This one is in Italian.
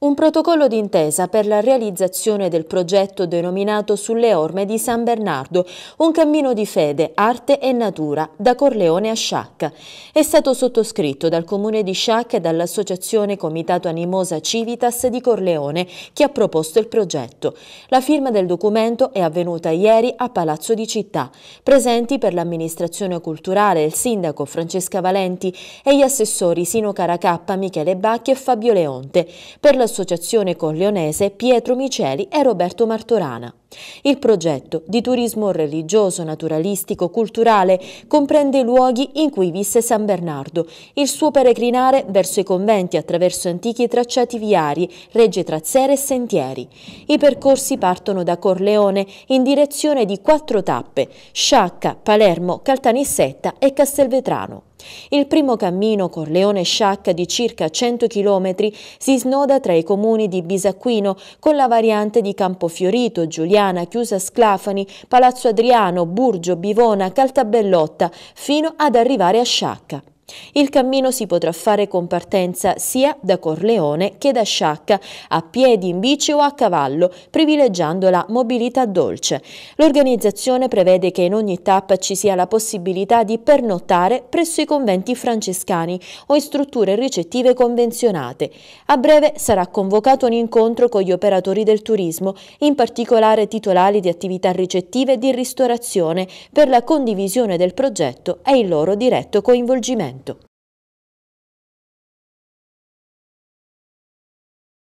Un protocollo d'intesa per la realizzazione del progetto denominato Sulle orme di San Bernardo, un cammino di fede, arte e natura da Corleone a Sciacca. È stato sottoscritto dal comune di Sciacca e dall'associazione Comitato Animosa Civitas di Corleone che ha proposto il progetto. La firma del documento è avvenuta ieri a Palazzo di Città. Presenti per l'amministrazione culturale il sindaco Francesca Valenti e gli assessori Sino Caracappa, Michele Bacchi e Fabio Leonte. Per la associazione corleonese Pietro Miceli e Roberto Martorana. Il progetto di turismo religioso, naturalistico, culturale comprende i luoghi in cui visse San Bernardo, il suo peregrinare verso i conventi attraverso antichi tracciati viari, regge trazzere e sentieri. I percorsi partono da Corleone in direzione di quattro tappe, Sciacca, Palermo, Caltanissetta e Castelvetrano. Il primo cammino Corleone-Sciacca di circa 100 km si snoda tra i comuni di Bisacquino con la variante di Campofiorito, Giuliana, Chiusa Sclafani, Palazzo Adriano, Burgio, Bivona, Caltabellotta fino ad arrivare a Sciacca. Il cammino si potrà fare con partenza sia da Corleone che da Sciacca, a piedi, in bici o a cavallo, privilegiando la mobilità dolce. L'organizzazione prevede che in ogni tappa ci sia la possibilità di pernottare presso i conventi francescani o in strutture ricettive convenzionate. A breve sarà convocato un incontro con gli operatori del turismo, in particolare titolari di attività ricettive e di ristorazione, per la condivisione del progetto e il loro diretto coinvolgimento. momento.